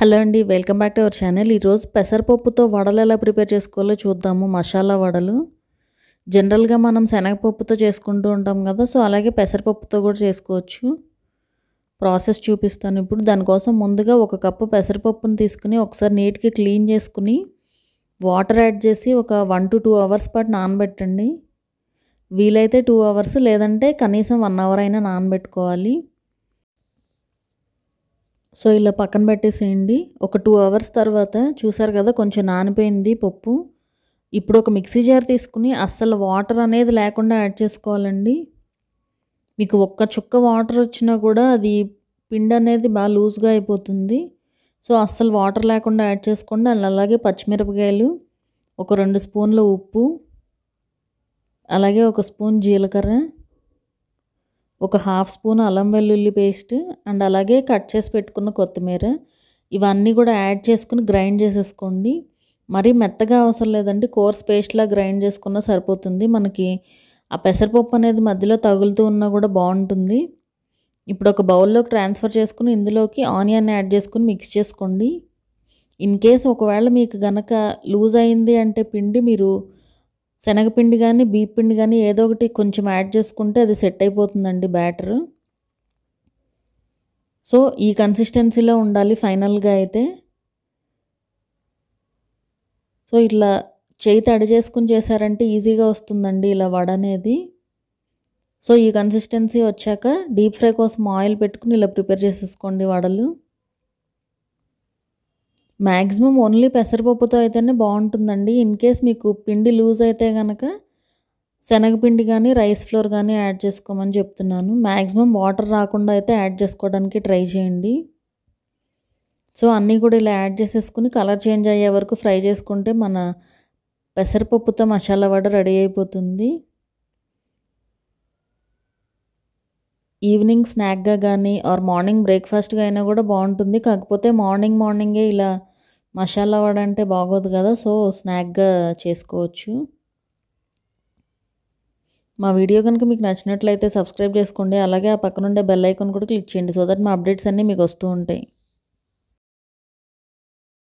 hello అండి welcome back to our channel ఈరోజు పెసరపప్పుతో వడలు ఎలా ప్రిపేర్ చేసుకోవాలో చూద్దాము మసాలా వడలు జనరల్గా మనం శనగపప్పుతో చేసుకుంటూ ఉంటాం కదా సో అలాగే పెసరపప్పుతో కూడా చేసుకోవచ్చు ప్రాసెస్ చూపిస్తాను ఇప్పుడు దానికోసం ముందుగా ఒక కప్పు పెసరపప్పును తీసుకుని ఒకసారి నీట్గా క్లీన్ చేసుకుని వాటర్ యాడ్ చేసి ఒక వన్ టు టూ అవర్స్ పాటు నానబెట్టండి వీలైతే టూ అవర్స్ లేదంటే కనీసం వన్ అవర్ అయినా నానబెట్టుకోవాలి సో ఇలా పక్కన పెట్టేసేయండి ఒక టూ అవర్స్ తర్వాత చూసారు కదా కొంచెం నానిపోయింది పప్పు ఇప్పుడు ఒక మిక్సీ జార్ తీసుకుని అస్సలు వాటర్ అనేది లేకుండా యాడ్ చేసుకోవాలండి మీకు ఒక్క చుక్క వాటర్ వచ్చినా కూడా అది పిండి అనేది బాగా లూజ్గా అయిపోతుంది సో అస్సలు వాటర్ లేకుండా యాడ్ చేసుకోండి అండ్ అలాగే పచ్చిమిరపకాయలు ఒక రెండు స్పూన్ల ఉప్పు అలాగే ఒక స్పూన్ జీలకర్ర ఒక హాఫ్ స్పూన్ అల్లం వెల్లుల్లి పేస్ట్ అండ్ అలాగే కట్ చేసి పెట్టుకున్న కొత్తిమీర ఇవన్నీ కూడా యాడ్ చేసుకుని గ్రైండ్ చేసేసుకోండి మరీ మెత్తగా అవసరం లేదండి కోర్స్ పేస్ట్లా గ్రైండ్ చేసుకున్నా సరిపోతుంది మనకి ఆ పెసరపప్పు అనేది మధ్యలో తగులుతూ ఉన్నా కూడా బాగుంటుంది ఇప్పుడు ఒక బౌల్లోకి ట్రాన్స్ఫర్ చేసుకుని ఇందులోకి ఆనియన్ యాడ్ చేసుకుని మిక్స్ చేసుకోండి ఇన్ కేస్ ఒకవేళ మీకు గనక లూజ్ అయింది అంటే పిండి మీరు శనగపిండి కానీ బీప్ పిండి కానీ ఏదో ఒకటి కొంచెం యాడ్ చేసుకుంటే అది సెట్ అయిపోతుందండి బ్యాటరు సో ఈ కన్సిస్టెన్సీలో ఉండాలి ఫైనల్గా అయితే సో ఇట్లా చేయి తడి చేసుకుని చేశారంటే ఈజీగా వస్తుందండి ఇలా వడ అనేది సో ఈ కన్సిస్టెన్సీ వచ్చాక డీప్ ఫ్రై కోసం ఆయిల్ పెట్టుకుని ఇలా ప్రిపేర్ చేసేసుకోండి వడలు మ్యాక్సిమం ఓన్లీ పెసరపప్పుతో అయితేనే బాగుంటుందండి ఇన్ కేస్ మీకు పిండి లూజ్ అయితే కనుక శనగపిండి కానీ రైస్ ఫ్లోర్ కానీ యాడ్ చేసుకోమని చెప్తున్నాను మ్యాక్సిమం వాటర్ రాకుండా అయితే యాడ్ చేసుకోవడానికి ట్రై చేయండి సో అన్నీ కూడా ఇలా యాడ్ చేసేసుకుని కలర్ చేంజ్ అయ్యే వరకు ఫ్రై చేసుకుంటే మన పెసరపప్పుతో మసాలా వడ రెడీ అయిపోతుంది ఈవినింగ్ స్నాక్గా కానీ ఆర్ మార్నింగ్ బ్రేక్ఫాస్ట్గా అయినా కూడా బాగుంటుంది కాకపోతే మార్నింగ్ మార్నింగే ఇలా మసాలా వడ అంటే బాగోదు కదా సో స్నాక్గా చేసుకోవచ్చు మా వీడియో కనుక మీకు నచ్చినట్లయితే సబ్స్క్రైబ్ చేసుకోండి అలాగే ఆ పక్కనుండే బెల్ ఐకాన్ కూడా క్లిక్ చేయండి సో దట్ మా అప్డేట్స్ అన్నీ మీకు వస్తూ ఉంటాయి